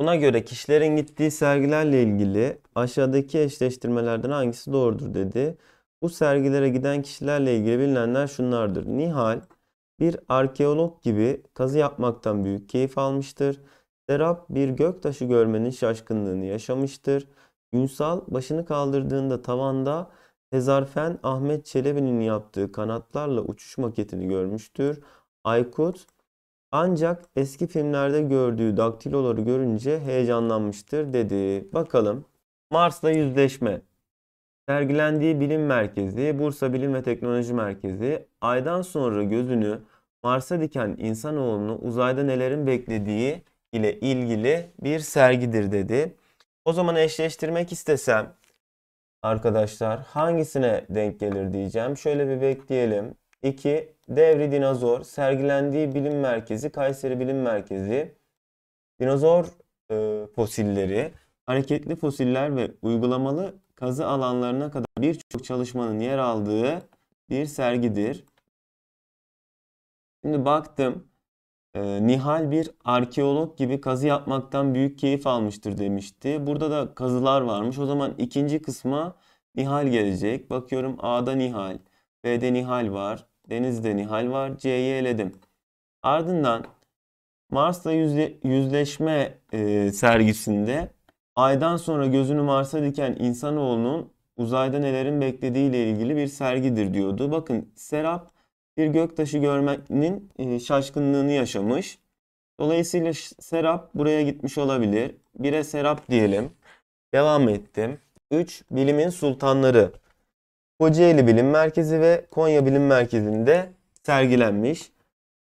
Buna göre kişilerin gittiği sergilerle ilgili aşağıdaki eşleştirmelerden hangisi doğrudur dedi. Bu sergilere giden kişilerle ilgili bilinenler şunlardır. Nihal bir arkeolog gibi kazı yapmaktan büyük keyif almıştır. Serap bir göktaşı görmenin şaşkınlığını yaşamıştır. Ünsal başını kaldırdığında tavanda tezarfen Ahmet Çelebi'nin yaptığı kanatlarla uçuş maketini görmüştür. Aykut ancak eski filmlerde gördüğü daktiloları görünce heyecanlanmıştır dedi. Bakalım. Mars'la yüzleşme. Sergilendiği bilim merkezi, Bursa Bilim ve Teknoloji Merkezi, aydan sonra gözünü Mars'a diken insanoğlunu uzayda nelerin beklediği ile ilgili bir sergidir dedi. O zaman eşleştirmek istesem arkadaşlar hangisine denk gelir diyeceğim. Şöyle bir bekleyelim. 2. Devri Dinozor sergilendiği bilim merkezi Kayseri Bilim Merkezi. Dinozor e, fosilleri, hareketli fosiller ve uygulamalı kazı alanlarına kadar birçok çalışmanın yer aldığı bir sergidir. Şimdi baktım. E, Nihal bir arkeolog gibi kazı yapmaktan büyük keyif almıştır demişti. Burada da kazılar varmış. O zaman ikinci kısma Nihal gelecek. Bakıyorum A'da Nihal, B'de Nihal var. Deniz'de Nihal var. C'yi eledim. Ardından Mars'la yüzle, yüzleşme e, sergisinde aydan sonra gözünü Mars'a diken insanoğlunun uzayda nelerin beklediği ile ilgili bir sergidir diyordu. Bakın Serap bir göktaşı görmenin e, şaşkınlığını yaşamış. Dolayısıyla Serap buraya gitmiş olabilir. Bire Serap diyelim. Devam ettim. 3. Bilimin sultanları. Kocaeli Bilim Merkezi ve Konya Bilim Merkezi'nde sergilenmiş.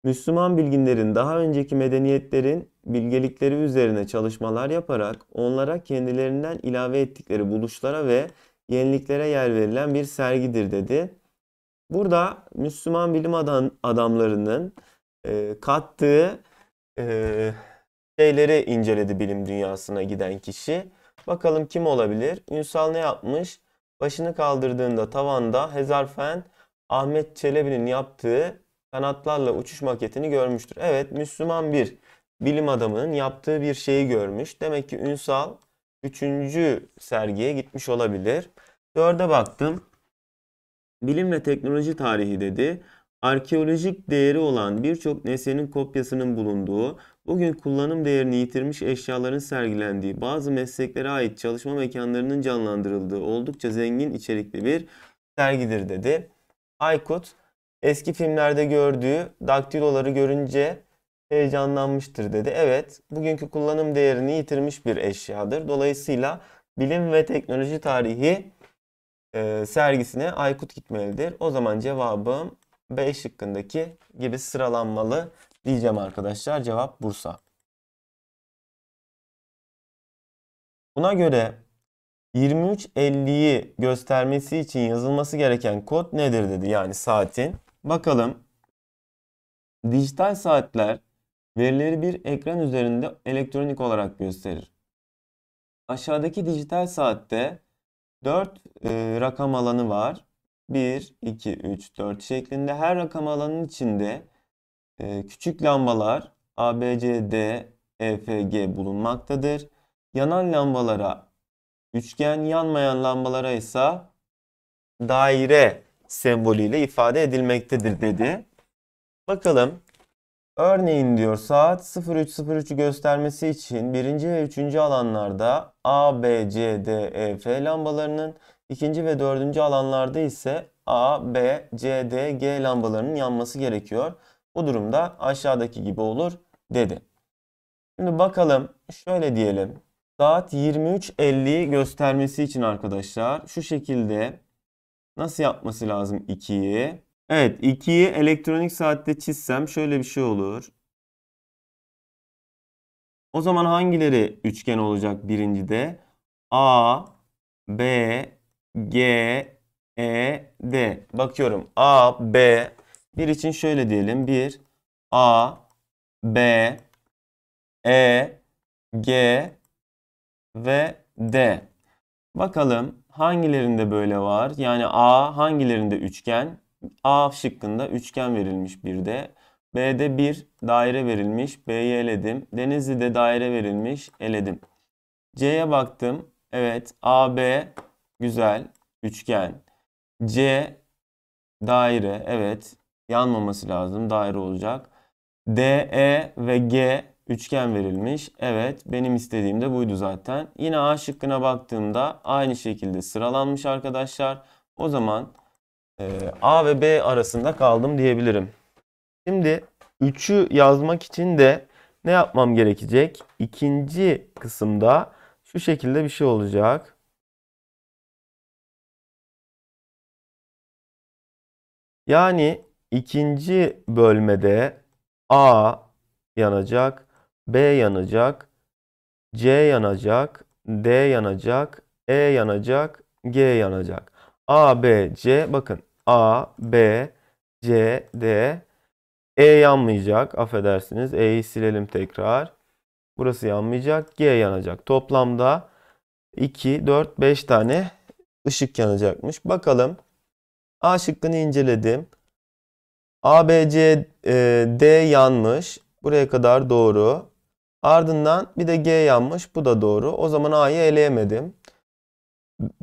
Müslüman bilginlerin daha önceki medeniyetlerin bilgelikleri üzerine çalışmalar yaparak onlara kendilerinden ilave ettikleri buluşlara ve yeniliklere yer verilen bir sergidir dedi. Burada Müslüman bilim adam, adamlarının e, kattığı e, şeyleri inceledi bilim dünyasına giden kişi. Bakalım kim olabilir? Ünsal ne yapmış? Başını kaldırdığında tavanda Hezarfen Ahmet Çelebi'nin yaptığı kanatlarla uçuş maketini görmüştür. Evet Müslüman bir bilim adamının yaptığı bir şeyi görmüş. Demek ki Ünsal 3. sergiye gitmiş olabilir. 4'e baktım. Bilim ve teknoloji tarihi dedi. Arkeolojik değeri olan birçok nesnenin kopyasının bulunduğu Bugün kullanım değerini yitirmiş eşyaların sergilendiği, bazı mesleklere ait çalışma mekanlarının canlandırıldığı oldukça zengin içerikli bir sergidir dedi. Aykut eski filmlerde gördüğü daktiloları görünce heyecanlanmıştır dedi. Evet, bugünkü kullanım değerini yitirmiş bir eşyadır. Dolayısıyla bilim ve teknoloji tarihi e, sergisine Aykut gitmelidir. O zaman cevabım B şıkkındaki gibi sıralanmalı diyeceğim arkadaşlar. Cevap Bursa. Buna göre 23.50'yi göstermesi için yazılması gereken kod nedir dedi yani saatin. Bakalım dijital saatler verileri bir ekran üzerinde elektronik olarak gösterir. Aşağıdaki dijital saatte 4 e, rakam alanı var. 1, 2, 3, 4 şeklinde her rakam alanın içinde e, küçük lambalar A, B, C, D, E, F, G bulunmaktadır. Yanan lambalara üçgen, yanmayan lambalara ise daire sembolüyle ifade edilmektedir dedi. Bakalım Örneğin diyor saat 03.03'ü göstermesi için birinci ve üçüncü alanlarda A, B, C, D, E, F lambalarının ikinci ve dördüncü alanlarda ise A, B, C, D, G lambalarının yanması gerekiyor. Bu durumda aşağıdaki gibi olur dedi. Şimdi bakalım şöyle diyelim. Saat 23.50'yi göstermesi için arkadaşlar şu şekilde nasıl yapması lazım 2'yi? Evet 2'yi elektronik saatte çizsem şöyle bir şey olur. O zaman hangileri üçgen olacak birincide? A, B, G, E, D. Bakıyorum. A, B, 1 için şöyle diyelim. 1 A B E G ve D. Bakalım hangilerinde böyle var? Yani A hangilerinde üçgen? A şıkkında üçgen verilmiş bir de. B'de bir daire verilmiş. B'yi eledim. Denizli'de daire verilmiş. Eledim. C'ye baktım. Evet. A, B güzel. Üçgen. C daire. Evet yanmaması lazım. Daire olacak. D, E ve G üçgen verilmiş. Evet benim istediğim de buydu zaten. Yine A şıkkına baktığımda aynı şekilde sıralanmış arkadaşlar. O zaman e, A ve B arasında kaldım diyebilirim. Şimdi 3'ü yazmak için de ne yapmam gerekecek? İkinci kısımda şu şekilde bir şey olacak. Yani İkinci bölmede A yanacak, B yanacak, C yanacak, D yanacak, E yanacak, G yanacak. A, B, C bakın. A, B, C, D. E yanmayacak. Affedersiniz. E'yi silelim tekrar. Burası yanmayacak. G yanacak. Toplamda 2, 4, 5 tane ışık yanacakmış. Bakalım. A şıkkını inceledim. A, B, C, e, D yanmış. Buraya kadar doğru. Ardından bir de G yanmış. Bu da doğru. O zaman A'yı eleyemedim.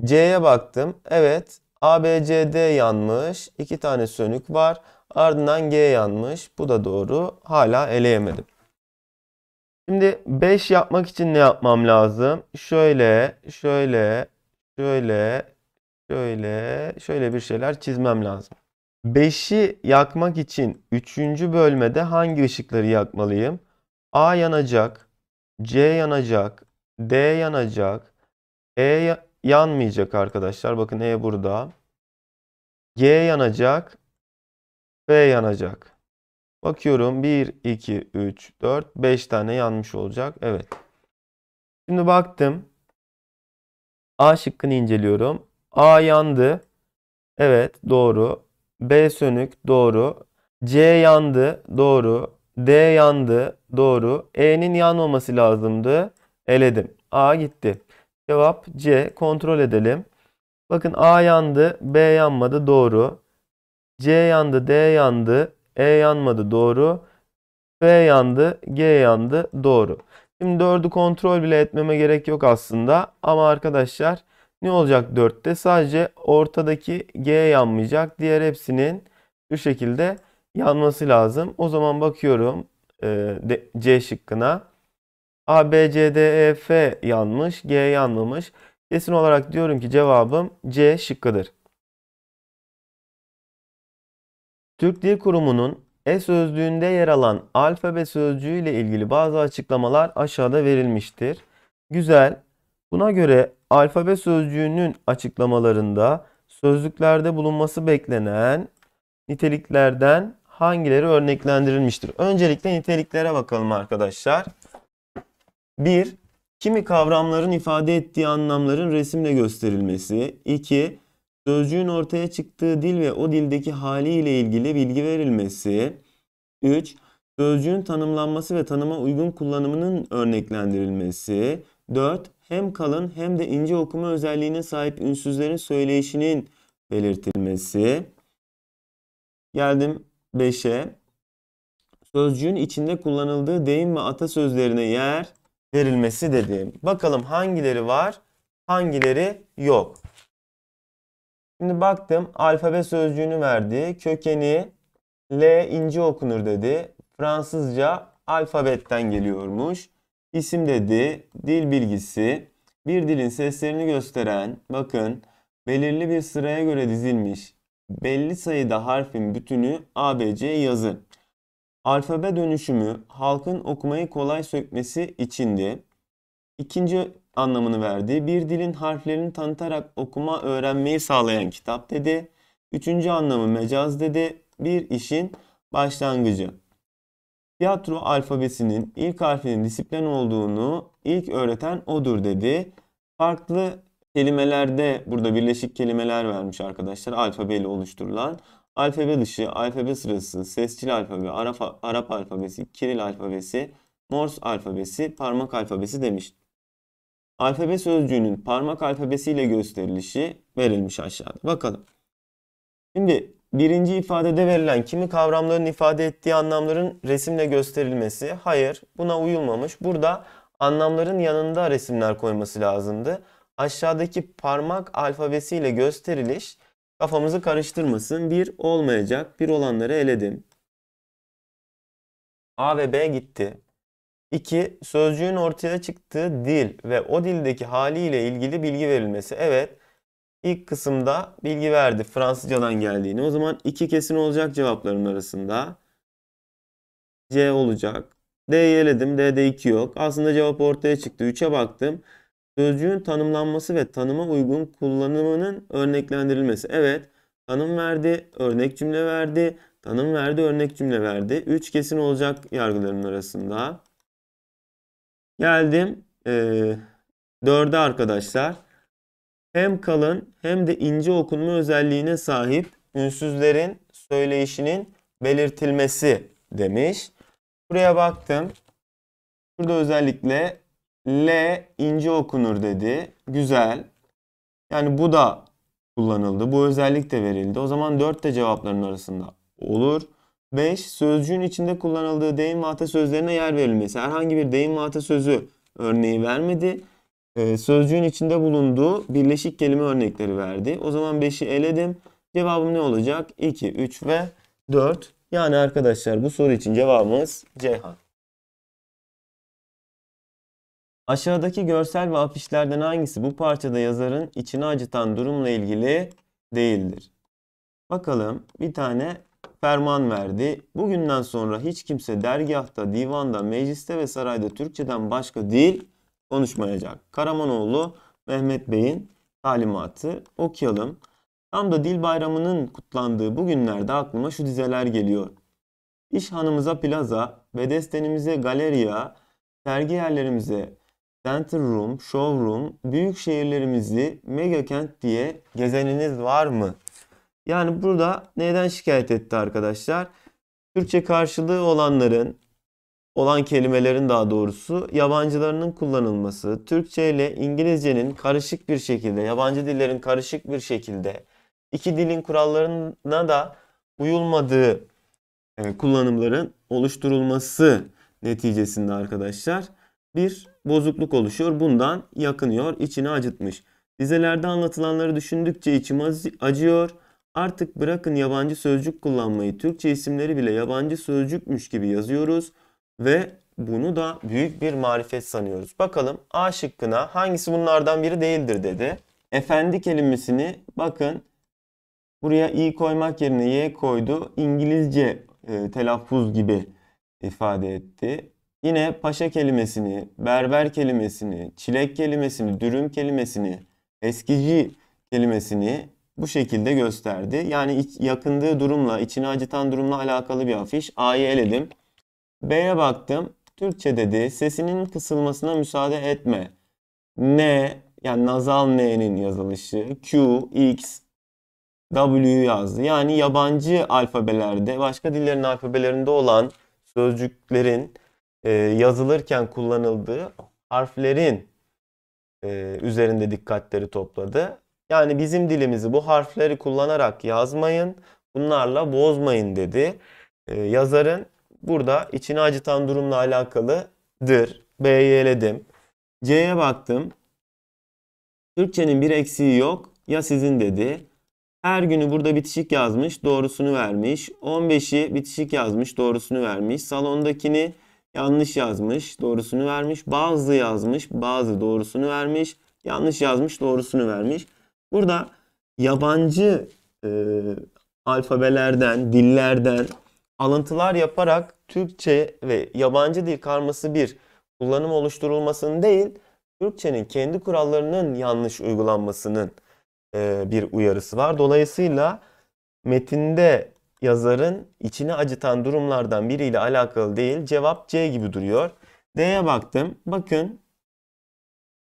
C'ye baktım. Evet. A, B, C, D yanmış. İki tane sönük var. Ardından G yanmış. Bu da doğru. Hala eleyemedim. Şimdi 5 yapmak için ne yapmam lazım? Şöyle, şöyle, şöyle, şöyle, şöyle bir şeyler çizmem lazım. 5'i yakmak için 3. bölmede hangi ışıkları yakmalıyım? A yanacak, C yanacak, D yanacak, E yanmayacak arkadaşlar. Bakın E burada. G yanacak, F yanacak. Bakıyorum 1, 2, 3, 4, 5 tane yanmış olacak. Evet. Şimdi baktım. A şıkkını inceliyorum. A yandı. Evet doğru. B sönük doğru. C yandı doğru. D yandı doğru. E'nin yanmaması lazımdı. Eledim. A gitti. Cevap C. Kontrol edelim. Bakın A yandı, B yanmadı doğru. C yandı, D yandı, E yanmadı doğru. F yandı, G yandı doğru. Şimdi 4'ü kontrol bile etmeme gerek yok aslında. Ama arkadaşlar ne olacak 4'te? Sadece ortadaki G yanmayacak. Diğer hepsinin şu şekilde yanması lazım. O zaman bakıyorum e, C şıkkına. A, B, C, D, E, F yanmış. G yanmamış. Kesin olarak diyorum ki cevabım C şıkkıdır. Türk Dil Kurumu'nun E sözlüğünde yer alan alfabe sözcüğü ile ilgili bazı açıklamalar aşağıda verilmiştir. Güzel. Buna göre alfabe sözcüğünün açıklamalarında sözlüklerde bulunması beklenen niteliklerden hangileri örneklendirilmiştir? Öncelikle niteliklere bakalım arkadaşlar. 1. Kimi kavramların ifade ettiği anlamların resimle gösterilmesi. 2. Sözcüğün ortaya çıktığı dil ve o dildeki haliyle ilgili bilgi verilmesi. 3. Sözcüğün tanımlanması ve tanıma uygun kullanımının örneklendirilmesi. 4. Hem kalın hem de ince okuma özelliğine sahip ünsüzlerin söyleyişinin belirtilmesi. Geldim 5'e. Sözcüğün içinde kullanıldığı deyim ve atasözlerine yer verilmesi dediğim Bakalım hangileri var, hangileri yok. Şimdi baktım alfabe sözcüğünü verdi. Kökeni L ince okunur dedi. Fransızca alfabetten geliyormuş. İsim dedi. dil bilgisi bir dilin seslerini gösteren, bakın belirli bir sıraya göre dizilmiş belli sayıda harfin bütünü ABC yazı. Alfabe dönüşümü halkın okumayı kolay sökmesi içindi. İkinci anlamını verdi. Bir dilin harflerini tanıtarak okuma öğrenmeyi sağlayan kitap dedi. Üçüncü anlamı mecaz dedi. Bir işin başlangıcı tiyatro alfabesinin ilk harfinin disiplin olduğunu ilk öğreten odur dedi. Farklı kelimelerde burada birleşik kelimeler vermiş arkadaşlar alfabeyle oluşturulan. Alfabe dışı, alfabe sırası, sesçil alfabe, Arap, Arap alfabesi, Kiril alfabesi, Morse alfabesi, parmak alfabesi demiş. Alfabe sözcüğünün parmak alfabesiyle gösterilişi verilmiş aşağıda. Bakalım. Şimdi Birinci ifadede verilen kimi kavramların ifade ettiği anlamların resimle gösterilmesi. Hayır buna uyulmamış. Burada anlamların yanında resimler koyması lazımdı. Aşağıdaki parmak alfabesiyle gösteriliş kafamızı karıştırmasın. Bir olmayacak. Bir olanları eledim. A ve B gitti. 2. Sözcüğün ortaya çıktığı dil ve o dildeki haliyle ilgili bilgi verilmesi. Evet, İlk kısımda bilgi verdi Fransızcadan geldiğini. O zaman iki kesin olacak cevapların arasında. C olacak. D'yi eledim. D'de 2 yok. Aslında cevap ortaya çıktı. 3'e baktım. Sözcüğün tanımlanması ve tanıma uygun kullanımının örneklendirilmesi. Evet. Tanım verdi. Örnek cümle verdi. Tanım verdi. Örnek cümle verdi. 3 kesin olacak yargıların arasında. Geldim. Ee, arkadaşlar hem kalın hem de ince okunma özelliğine sahip ünsüzlerin söyleyişinin belirtilmesi demiş. Buraya baktım. Burada özellikle L ince okunur dedi. Güzel. Yani bu da kullanıldı. Bu özellik de verildi. O zaman 4 de cevapların arasında olur. 5. Sözcüğün içinde kullanıldığı deyim ve atasözlerine yer verilmesi. Herhangi bir deyim ve atasözü örneği vermedi. Ee, sözcüğün içinde bulunduğu birleşik kelime örnekleri verdi. O zaman 5'i eledim. Cevabım ne olacak? 2, 3 ve 4. Yani arkadaşlar bu soru için cevabımız Ceyhan. Aşağıdaki görsel ve afişlerden hangisi bu parçada yazarın içini acıtan durumla ilgili değildir? Bakalım bir tane ferman verdi. Bugünden sonra hiç kimse dergahta, divanda, mecliste ve sarayda Türkçeden başka dil konuşmayacak. Karamanoğlu Mehmet Bey'in talimatı okuyalım. Tam da dil bayramının kutlandığı bu günlerde aklıma şu dizeler geliyor. İş hanımıza plaza, bedestenimize galeriya, sergi yerlerimize center room, showroom, büyük şehirlerimizi mega kent diye gezeniniz var mı? Yani burada neden şikayet etti arkadaşlar? Türkçe karşılığı olanların olan kelimelerin daha doğrusu yabancılarının kullanılması, Türkçe ile İngilizcenin karışık bir şekilde, yabancı dillerin karışık bir şekilde iki dilin kurallarına da uyulmadığı e, kullanımların oluşturulması neticesinde arkadaşlar bir bozukluk oluşuyor. Bundan yakınıyor, içini acıtmış. Dizelerde anlatılanları düşündükçe içim acıyor. Artık bırakın yabancı sözcük kullanmayı, Türkçe isimleri bile yabancı sözcükmüş gibi yazıyoruz. Ve bunu da büyük bir marifet sanıyoruz. Bakalım A şıkkına hangisi bunlardan biri değildir dedi. Efendi kelimesini bakın buraya i koymak yerine y koydu. İngilizce e, telaffuz gibi ifade etti. Yine paşa kelimesini, berber kelimesini, çilek kelimesini, dürüm kelimesini, eskici kelimesini bu şekilde gösterdi. Yani yakındığı durumla, içini acıtan durumla alakalı bir afiş. A'yı eledim. B'ye baktım. Türkçe dedi. Sesinin kısılmasına müsaade etme. N yani nazal N'nin yazılışı. Q, X, W yazdı. Yani yabancı alfabelerde, başka dillerin alfabelerinde olan sözcüklerin e, yazılırken kullanıldığı harflerin e, üzerinde dikkatleri topladı. Yani bizim dilimizi bu harfleri kullanarak yazmayın, bunlarla bozmayın dedi e, yazarın burada içini acıtan durumla alakalıdır. B'yi eledim. C'ye baktım. Türkçenin bir eksiği yok. Ya sizin dedi. Her günü burada bitişik yazmış, doğrusunu vermiş. 15'i bitişik yazmış, doğrusunu vermiş. Salondakini yanlış yazmış, doğrusunu vermiş. Bazı yazmış, bazı doğrusunu vermiş. Yanlış yazmış, doğrusunu vermiş. Burada yabancı e, alfabelerden, dillerden alıntılar yaparak Türkçe ve yabancı dil karması bir kullanım oluşturulmasının değil, Türkçenin kendi kurallarının yanlış uygulanmasının e, bir uyarısı var. Dolayısıyla metinde yazarın içini acıtan durumlardan biriyle alakalı değil. Cevap C gibi duruyor. D'ye baktım. Bakın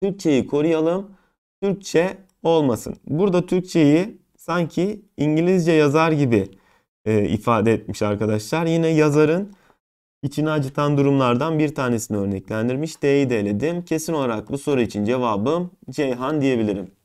Türkçeyi koruyalım. Türkçe olmasın. Burada Türkçeyi sanki İngilizce yazar gibi e, ifade etmiş arkadaşlar. Yine yazarın içini acıtan durumlardan bir tanesini örneklendirmiş. D'yi de eledim. Kesin olarak bu soru için cevabım Ceyhan diyebilirim.